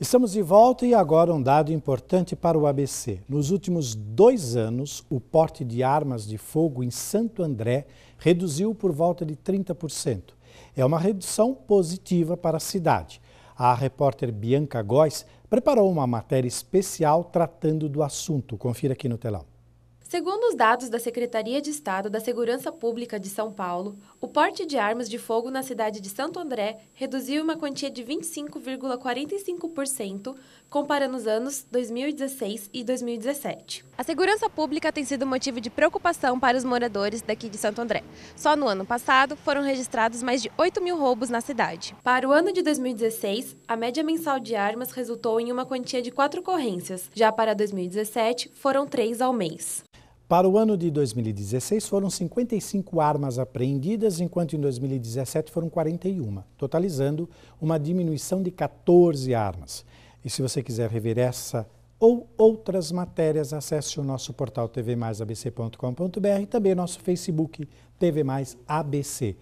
Estamos de volta e agora um dado importante para o ABC. Nos últimos dois anos, o porte de armas de fogo em Santo André reduziu por volta de 30%. É uma redução positiva para a cidade. A repórter Bianca Góes preparou uma matéria especial tratando do assunto. Confira aqui no telão. Segundo os dados da Secretaria de Estado da Segurança Pública de São Paulo, o porte de armas de fogo na cidade de Santo André reduziu uma quantia de 25,45%, comparando os anos 2016 e 2017. A segurança pública tem sido motivo de preocupação para os moradores daqui de Santo André. Só no ano passado foram registrados mais de 8 mil roubos na cidade. Para o ano de 2016, a média mensal de armas resultou em uma quantia de quatro ocorrências. Já para 2017, foram três ao mês. Para o ano de 2016, foram 55 armas apreendidas, enquanto em 2017 foram 41, totalizando uma diminuição de 14 armas. E se você quiser rever essa ou outras matérias, acesse o nosso portal tvmaisabc.com.br e também nosso Facebook TV Mais ABC.